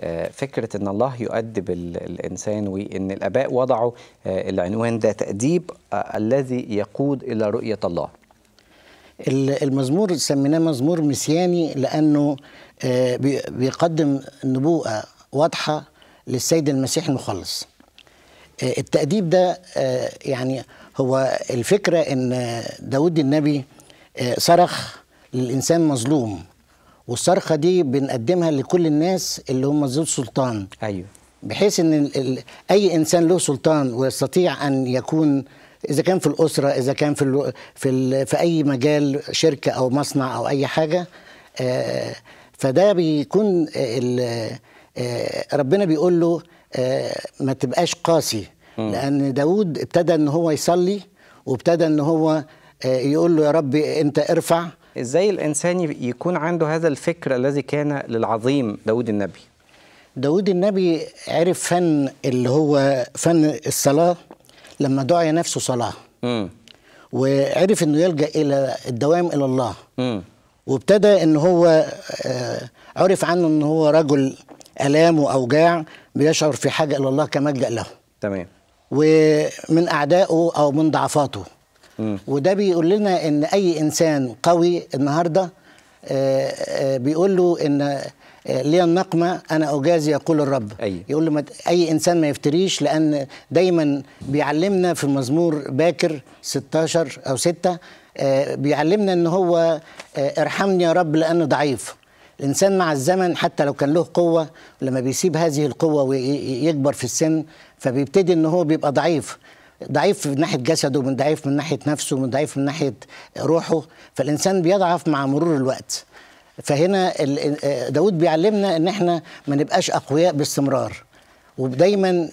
آه، فكرة أن الله يؤدب الإنسان وأن الآباء وضعوا آه، العنوان ده تأديب آه، الذي يقود إلى رؤية الله المزمور سميناه مزمور مسياني لأنه بيقدم نبوءة واضحة للسيد المسيح المخلص التأديب ده يعني هو الفكرة أن داود النبي صرخ للإنسان مظلوم والصرخه دي بنقدمها لكل الناس اللي هم ذو سلطان ايوه بحيث ان الـ الـ اي انسان له سلطان ويستطيع ان يكون اذا كان في الاسره اذا كان في في, في اي مجال شركه او مصنع او اي حاجه آه فده بيكون آه ربنا بيقول له آه ما تبقاش قاسي م. لان داود ابتدى ان هو يصلي وابتدى ان هو آه، يقول له يا ربي انت ارفع ازاي الانسان يكون عنده هذا الفكر الذي كان للعظيم داود النبي داود النبي عرف فن اللي هو فن الصلاه لما دعي نفسه صلاه م. وعرف انه يلجا الى الدوام الى الله م. وابتدى ان هو آه، عرف عنه ان هو رجل الام واوجاع بيشعر في حاجه الى الله كملجا له تمام ومن اعدائه او من ضعفاته وده بيقول لنا ان اي انسان قوي النهارده آه، آه، بيقول له ان آه، لي النقمه انا اجازي يقول الرب أي. يقول له اي انسان ما يفتريش لان دايما بيعلمنا في المزمور باكر 16 او 6 بيعلمنا ان هو ارحمني يا رب لانه ضعيف الانسان مع الزمن حتى لو كان له قوه لما بيسيب هذه القوه ويكبر في السن فبيبتدي ان هو بيبقى ضعيف ضعيف من ناحيه جسده من ضعيف من ناحيه نفسه من ضعيف من ناحيه روحه فالانسان بيضعف مع مرور الوقت فهنا آه، داود بيعلمنا ان احنا ما نبقاش اقوياء باستمرار ودايما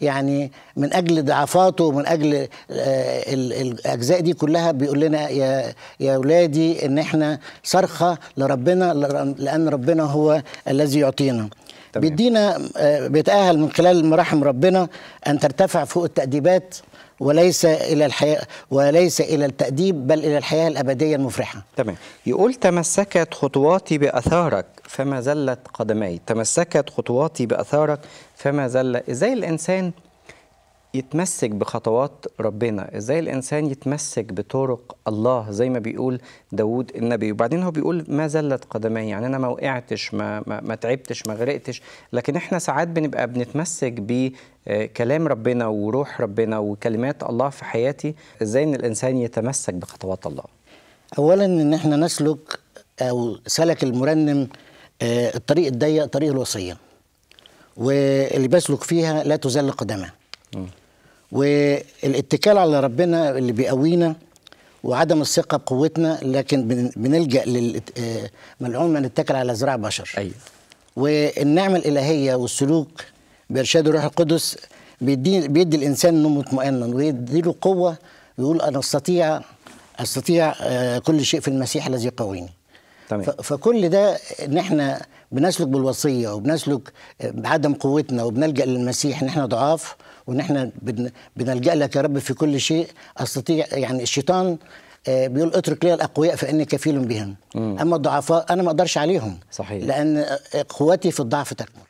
يعني من اجل ضعفاته ومن اجل آه، الاجزاء دي كلها بيقول لنا يا يا اولادي ان احنا صرخه لربنا لان ربنا هو الذي يعطينا تمام. بيدينا آه، بيتأهل من خلال مراحم ربنا أن ترتفع فوق التأديبات وليس الى الحياه وليس الى التاديب بل الى الحياه الابديه المفرحه. تمام. يقول تمسكت خطواتي باثارك فما زلت قدمي تمسكت خطواتي باثارك فما زل ازاي الانسان يتمسك بخطوات ربنا ازاي الانسان يتمسك بطرق الله زي ما بيقول داود النبي وبعدين هو بيقول ما زلت قدمي يعني انا ما وقعتش ما, ما, ما تعبتش ما غرقتش لكن احنا ساعات بنبقى بنتمسك بكلام ربنا وروح ربنا وكلمات الله في حياتي ازاي ان الانسان يتمسك بخطوات الله اولا ان احنا نسلك او سلك المرنم آه، الطريق الضيق طريق الوصيه واللي بيسلك فيها لا تزل قدمه والاتكال على ربنا اللي بيقوينا وعدم الثقه بقوتنا لكن بنلجا للملعون آه، من اتكل على زراع بشر ايوه والنعمه الالهيه والسلوك بارشاد الروح القدس بيدي بيدي الانسان انه ويدي ويديله قوه ويقول انا استطيع استطيع آه، كل شيء في المسيح الذي يقويني تمام. فكل ده ان احنا بنسلك بالوصيه وبنسلك بعدم قوتنا وبنلجا للمسيح ان احنا ضعاف وان احنا بنلجا لك يا رب في كل شيء استطيع يعني الشيطان آه، بيقول اترك لي الاقوياء فاني كفيل بهم اما الضعفاء انا ما اقدرش عليهم صحيح لان آه، قوتي في الضعف تكمن